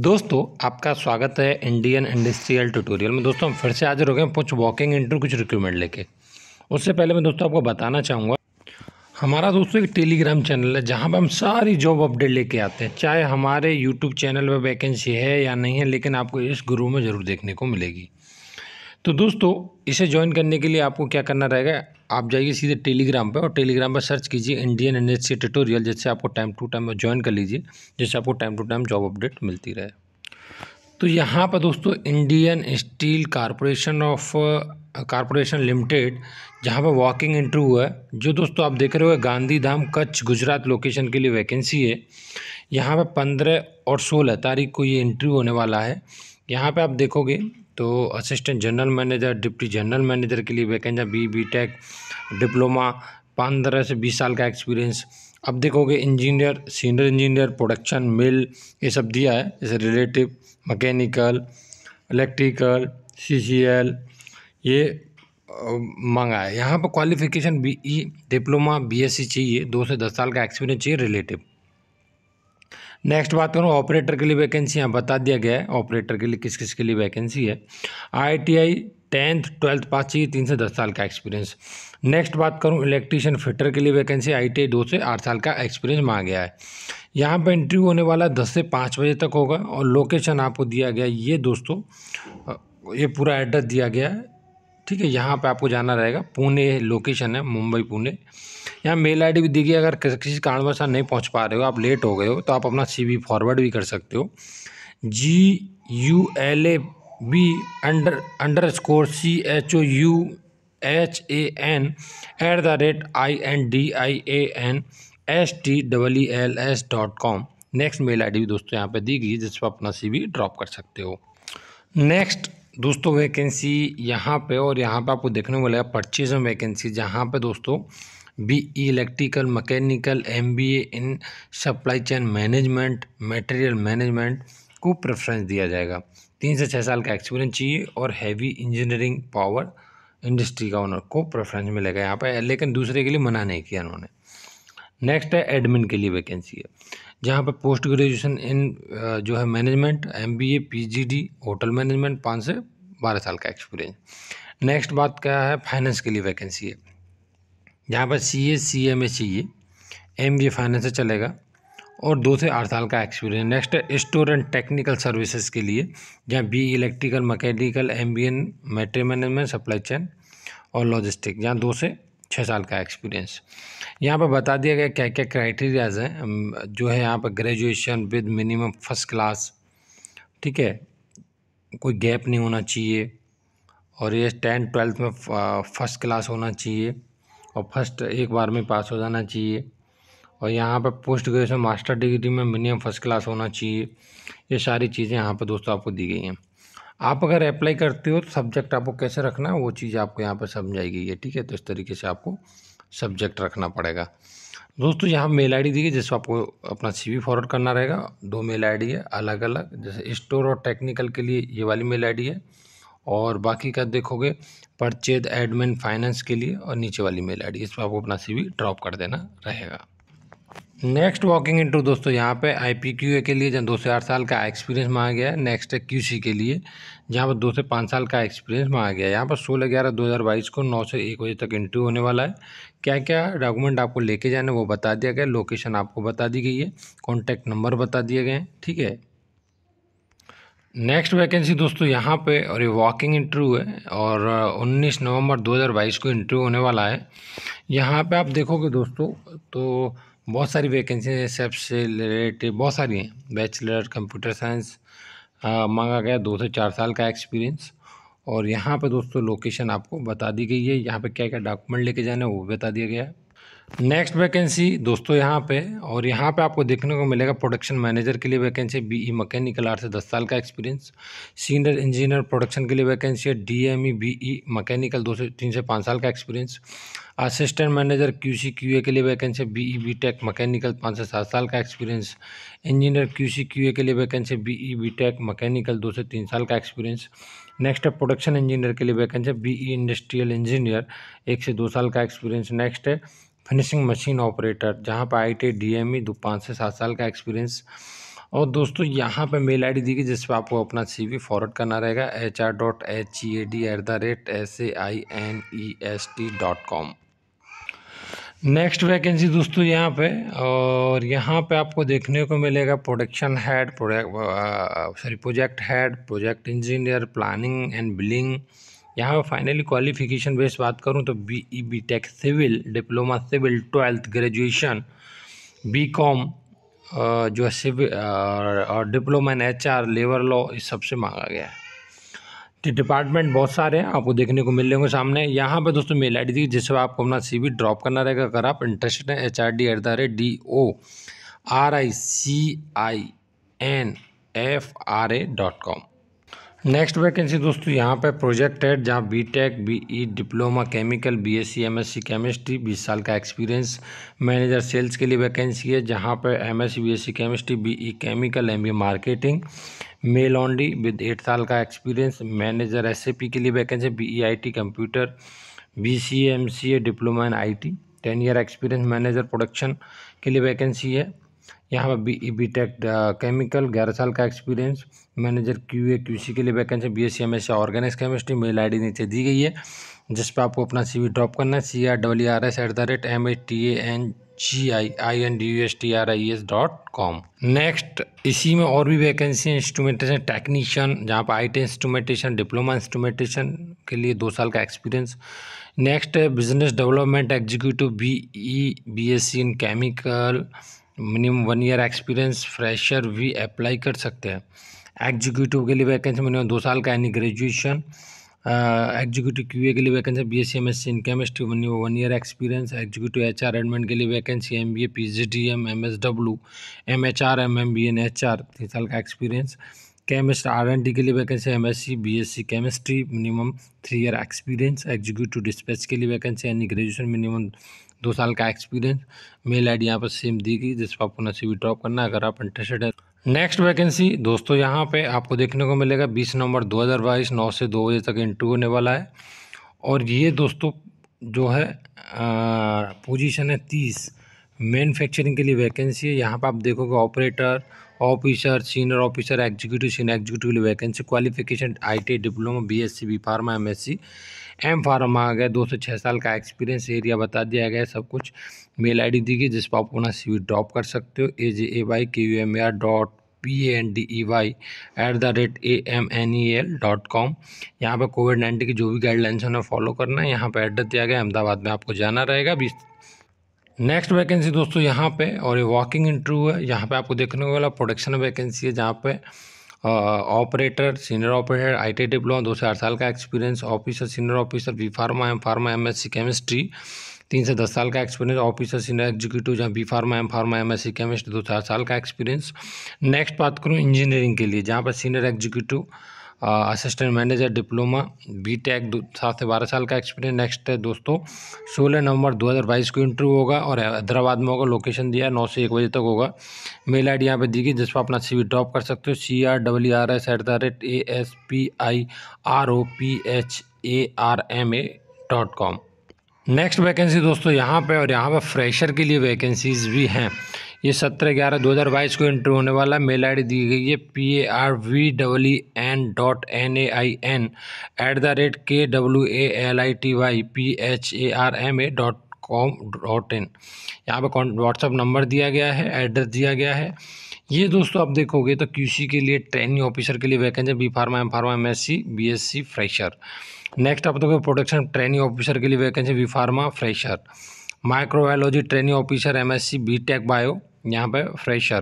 दोस्तों आपका स्वागत है इंडियन इंडस्ट्रियल ट्यूटोरियल में दोस्तों हम फिर से हाजिर हो गए कुछ वॉकिंग इंटरव्यू कुछ रिक्रूटमेंट लेके उससे पहले मैं दोस्तों आपको बताना चाहूँगा हमारा दोस्तों एक टेलीग्राम चैनल है जहाँ पर हम सारी जॉब अपडेट लेके आते हैं चाहे हमारे यूट्यूब चैनल पर वैकेंसी है या नहीं है लेकिन आपको इस ग्रुप में ज़रूर देखने को मिलेगी तो दोस्तों इसे ज्वाइन करने के लिए आपको क्या करना रहेगा आप जाइए सीधे टेलीग्राम पर और टेलीग्राम पर सर्च कीजिए इंडियन एन एच ट्यूटोरियल जिससे आपको टाइम टू टाइम ज्वाइन कर लीजिए जिससे आपको time to time job update मिलती रहे तो यहाँ पर दोस्तों Indian steel corporation of corporation limited जहाँ पर वॉकिंग इंटरव्यू है जो दोस्तों आप देख रहे हो गांधी धाम कच्छ गुजरात लोकेशन के लिए वैकेंसी है यहाँ पर पंद्रह और सोलह तारीख को ये इंटरव्यू होने वाला है यहाँ पर आप देखोगे तो assistant general manager deputy general manager के लिए vacancy B B tech diploma पंद्रह से बीस साल का एक्सपीरियंस अब देखोगे इंजीनियर सीनियर इंजीनियर प्रोडक्शन मिल ये सब दिया है जैसे रिलेटिव मकैनिकल इलेक्ट्रिकल सीसीएल ये मांगा है यहाँ पर क्वालिफिकेशन ई डिप्लोमा बीएससी चाहिए दो से दस साल का एक्सपीरियंस चाहिए रिलेटिव नेक्स्ट बात करूँ ऑपरेटर के लिए वैकेंसी यहाँ बता दिया गया है ऑपरेटर के लिए किस किस के लिए वैकेंसी है आईटीआई टेंथ ट्वेल्थ पास चाहिए तीन से दस साल का एक्सपीरियंस नेक्स्ट बात करूँ इलेक्ट्रीशियन फिटर के लिए वैकेंसी आई टी दो से आठ साल का एक्सपीरियंस मांगा गया है यहाँ पर इंटरव्यू होने वाला दस से पाँच बजे तक होगा और लोकेशन आपको दिया गया ये दोस्तों ये पूरा एड्रेस दिया गया है ठीक है यहाँ पे आपको जाना रहेगा पुणे लोकेशन है मुंबई पुणे यहाँ मेल आईडी भी देखिए अगर किसी कारणवश नहीं पहुँच पा रहे हो आप लेट हो गए हो तो आप अपना सी फॉरवर्ड भी कर सकते हो G U L A B under underscore C H O U H A N at the rate I N D I A N S T double E L S dot com next mail I D भी दोस्तों यहाँ पे दी गई जिस पर अपना CV drop कर सकते हो नेक्स्ट दोस्तों वैकेंसी यहाँ पे और यहाँ पे आपको देखने को मिलेगा में वैकेंसी जहाँ पे दोस्तों B E electrical B A in supply chain management material management को प्रेफरेंस दिया जाएगा तीन से छः साल का एक्सपीरियंस चाहिए और हैवी इंजीनियरिंग पावर इंडस्ट्री का ओनर को प्रेफरेंस मिलेगा यहाँ पर लेकिन दूसरे के लिए मना नहीं किया उन्होंने नेक्स्ट है एडमिन के लिए वैकेंसी है जहाँ पर पोस्ट ग्रेजुएशन इन जो है management M B A P G D hotel management पाँच से बारह साल का एक्सपीरियंस नेक्स्ट बात क्या है फाइनेंस के लिए वैकेंसी है जहाँ पर C A C M A C M B A finance से चलेगा और दो से आठ साल का एक्सपीरियंस नेक्स्ट है स्टोर एंड टेक्निकल सर्विसेज के लिए जहाँ B electrical mechanical M B N material management supply chain और लॉजिस्टिक जहाँ दो से छः साल का एक्सपीरियंस यहाँ पर बता दिया गया क्या क्या क्राइटेरियाज हैं जो है यहाँ पर graduation with minimum first class ठीक है कोई गैप नहीं होना चाहिए और ये टेंथ ट्वेल्थ में फर्स्ट क्लास होना चाहिए और फर्स्ट एक बार में पास हो जाना चाहिए और यहाँ पर पोस्ट ग्रेजुएशन मास्टर डिग्री में मिनिमम फर्स्ट क्लास होना चाहिए ये सारी चीज़ें यहाँ पर दोस्तों आपको दी गई हैं आप अगर अप्लाई करते हो तो सब्जेक्ट आपको कैसे रखना है वो चीज़ आपको यहाँ पर समझाई गई है ठीक है तो इस तरीके से आपको सब्जेक्ट रखना पड़ेगा दोस्तों यहाँ मेल आई डी दी गई जिसको आपको अपना सीवी फॉरवर्ड करना रहेगा दो मेल आईडी है अलग अलग जैसे स्टोर और टेक्निकल के लिए ये वाली मेल आईडी है और बाकी का देखोगे परचेज एडमिन फाइनेंस के लिए और नीचे वाली मेल आईडी इस पर आपको अपना सीवी ड्रॉप कर देना रहेगा नेक्स्ट वॉकिंग इंटरव्यू दोस्तों यहाँ पे आई पी क्यू ए के लिए जहाँ दो से आठ साल का एक्सपीरियंस मांगा गया है नेक्स्ट है क्यू सी के लिए जहाँ पर दो से पाँच साल का एक्सपीरियंस मांगा गया है यहाँ पर सोलह ग्यारह दो हज़ार बाईस को नौ से एक बजे तक इंटरव्यू होने वाला है क्या क्या डॉक्यूमेंट आपको लेके जाने वो बता दिया गया लोकेशन आपको बता दी गई है कॉन्टैक्ट नंबर बता दिए गए हैं ठीक है नेक्स्ट वैकेंसी दोस्तों यहाँ पे और ये वॉकिंग इंटरव्यू है और 19 नवंबर 2022 को इंटरव्यू होने वाला है यहाँ पे आप देखोगे दोस्तों तो बहुत सारी वैकेंसी हैं सेब से रिलेटेड बहुत सारी हैं बैचलर कंप्यूटर साइंस मांगा गया दो से चार साल का एक्सपीरियंस और यहाँ पे दोस्तों लोकेशन आपको बता दी गई है यहाँ पे क्या क्या डॉक्यूमेंट लेके जाना है वो बता दिया गया है नेक्स्ट वैकेंसी दोस्तों यहाँ पे और यहाँ पे आपको देखने को मिलेगा प्रोडक्शन मैनेजर के लिए वैकेंसी बी ई मैकेनिकल आर्ट से दस साल का एक्सपीरियंस सीनियर इंजीनियर प्रोडक्शन के लिए वैकेंसी है D M E B E mechanical दो से तीन से पाँच साल का experience assistant manager Q C Q A के लिए vacancy B E B tech mechanical पाँच से सात साल का experience engineer Q C Q A के लिए vacancy B E B tech mechanical दो से तीन साल का एक्सपीरियंस नेक्स्ट है प्रोडक्शन इंजीनियर के लिए vacancy B E industrial engineer एक से दो साल का एक्सपीरियंस नेक्स्ट है फिनिशिंग मशीन ऑपरेटर जहाँ पर आई टी ई दो पाँच से सात साल का एक्सपीरियंस और दोस्तों यहाँ पे मेल आईडी दी गई जिस पर आपको अपना सीवी फॉरवर्ड करना रहेगा H R dot H E A D at the rate S A I N E S T dot com next vacancy दोस्तों यहाँ पे और यहाँ पे आपको देखने को मिलेगा production head product sorry project head project engineer planning and billing यहाँ फाइनली क्वालिफिकेशन बेस बात करूँ तो B E B tech civil diploma civil twelfth graduation B com जो है सिविल और diploma in H R labour law इस सबसे मांगा गया है तो डिपार्टमेंट बहुत सारे हैं आपको देखने को मिल रहे सामने यहाँ पे दोस्तों मेल आई डी जिससे आपको अपना सी बी ड्रॉप करना रहेगा अगर आप इंटरेस्टेड हैं H R D at the rate D O R I C I N F R A dot com next vacancy दोस्तों यहाँ पे प्रोजेक्ट है जहाँ B tech B E diploma chemical B S C M S C chemistry बीस साल का experience manager sales के लिए वैकेंसी है जहाँ पे M S C S C chemistry B E chemical M B marketing male only with eight साल का experience manager S A P के लिए vacancy B E I T computer B C M C A diploma in I T ten year experience manager production के लिए vacancy है यहाँ पर B B take chemical ग्यारह साल का experience manager Q A Q C के लिए vacancy B S C M S organic chemistry mail I D नीचे दी गई है जिस पर आपको अपना सी वी ड्रॉप करना है C R W R S at the rate M A T A N G I I N D U S T R I S dot com next इसी में और भी वैकेंसी इंस्ट्रूमेंटेशन टेक्नीशियन जहाँ पर I T instrumentation diploma instrumentation के लिए दो साल का एक्सपीरियंस नेक्स्ट है business development executive B E B S C in chemical minimum one year experience fresher भी अप्लाई कर सकते हैं एग्जीक्यूटिव के लिए वैकेंसी मिनिमम दो साल का यानी ग्रेजुएशन एग्जीक्यूटिव क्यू के लिए vacancy B S C M S C in chemistry minimum one year experience executive H R admin के लिए vacancy M B A P G D M M S W M H R M M B N H R तीन साल का experience chemist R N D के लिए vacancy M S C B S C chemistry minimum three year experience executive dispatch के लिए vacancy यानी graduation minimum दो साल का एक्सपीरियंस मेल आई डी यहाँ पर सेम दी गई जिस पर आपको ना सी ड्रॉप करना अगर आप इंटरेस्टेड हैं नेक्स्ट वैकेंसी दोस्तों यहाँ पे आपको देखने को मिलेगा 20 नवंबर 2022 नौ से दो बजे तक इंटरव्यू होने वाला है और ये दोस्तों जो है पोजीशन है 30 मैन्युफैक्चरिंग के लिए वैकेंसी है यहाँ पर आप देखोगे operator officer senior officer executive senior executive vacancy qualification IT diploma BSc B pharma MSc M pharma आ गया दो से छः साल का एक्सपीरियंस एरिया बता दिया गया सब कुछ मेल आईडी दी गई जिस पर आप अपना सी ड्रॉप कर सकते हो A J A Y K U M R dot P A N D E Y at the rate A M N E L dot com यहाँ पर कोविड नाइन्टीन की जो भी गाइडलाइंस उन्हें फॉलो करना है यहाँ पर एड्रेस दिया गया अहमदाबाद में आपको जाना रहेगा बीस नेक्स्ट वैकेंसी दोस्तों यहाँ पे और ये वॉकिंग इंटरव्यू है यहाँ पे आपको देखने को वाला प्रोडक्शन वैकेंसी है जहाँ पे operator senior operator I T diploma दो से आठ साल का experience officer senior officer B pharma M pharma M S C chemistry तीन से दस साल का एक्सपीरियंस ऑफिसर सीनियर एग्जीक्यूटिव जहाँ B pharma M pharma M S C chemistry दो चार साल का एक्सपीरियंस नेक्स्ट बात करूँ इंजीनियरिंग के लिए जहाँ पर senior executive assistant manager diploma B tech सात से बारह साल का एक्सपीरियंस नेक्स्ट है दोस्तों सोलह नवंबर 2022 को इंटरव्यू होगा और हैदराबाद में होगा लोकेशन दिया है नौ से एक बजे तक होगा मेल आई डी यहाँ पर दी गई जिस पर अपना सी ड्रॉप कर सकते हो C R W R S at the rate A S P I R O P H A R M A dot com next vacancy दोस्तों यहाँ पर और यहाँ पर फ्रेशर के लिए वैकेंसीज़ भी हैं ये सत्रह ग्यारह दो हज़ार बाईस को एंट्री होने वाला मेल आई दी गई है P A R V W N dot N A I N at the rate K W A L I T Y P H A R M A dot com dot in यहाँ पर WhatsApp number दिया गया है address दिया गया है ये दोस्तों आप देखोगे तो क्यू सी के लिए ट्रेनिंग ऑफिसर के लिए vacancy B pharma M pharma M S C B S C fresher next आप देखोगे प्रोटेक्शन ट्रेनिंग ऑफिसर के लिए vacancy B pharma fresher microbiology training officer M S C B tech bio यहाँ पे fresher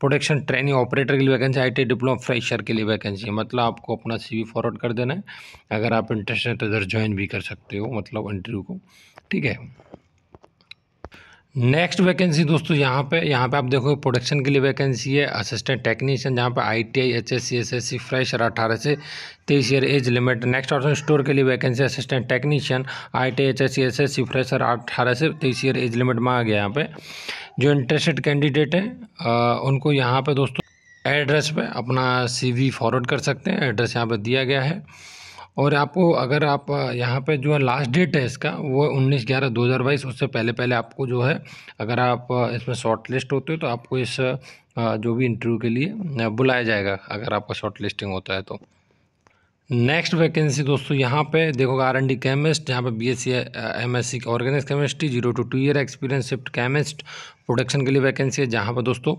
production training operator के लिए vacancy IT diploma fresher के लिए वैकेंसी है मतलब आपको अपना सीवी फॉरवर्ड कर देना है अगर आप इंटरेस्ट हैं तो इधर ज्वाइन भी कर सकते हो मतलब इंटरव्यू को ठीक है नेक्स्ट वैकेंसी दोस्तों यहाँ पे यहाँ पे आप देखोगे प्रोडक्शन के लिए वैकेंसी है असिस्टेंट टेक्नीशियन जहाँ पे आईटीआई एचएससी एसएससी फ्रेशर अठारह से तेईस year age limit next option store के लिए vacancy assistant technician I T H S C S S C fresher अठारह से तेईस ईयर एज लिमिट में आ गया यहाँ पे जो इंटरेस्टेड कैंडिडेट हैं उनको यहाँ पर दोस्तों एड्रेस पर अपना सी फॉरवर्ड कर सकते हैं एड्रेस यहाँ पर दिया गया है और आपको अगर आप यहाँ पे जो है लास्ट डेट है इसका वो उन्नीस ग्यारह दो हज़ार बाईस उससे पहले पहले आपको जो है अगर आप इसमें शॉर्ट लिस्ट होते हो तो आपको इस जो भी इंटरव्यू के लिए बुलाया जाएगा अगर आपका शॉर्ट लिस्टिंग होता है तो नेक्स्ट वैकेंसी दोस्तों यहाँ पे देखो आर एन डी केमिस्ट यहाँ पे B S C M S C organic chemistry zero to two year experience shift chemist production के लिए वैकेंसी है जहाँ पर दोस्तों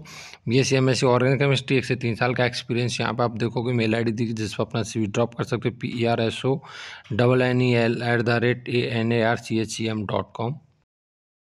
B S C M S C organic chemistry एक से तीन साल का एक्सपीरियंस यहाँ पे आप देखोगे मेल आई डी दी जिस पर अपना सी वी ड्रॉप कर सकते हो P E R S O double N E L at the rate A N A R C H C M dot com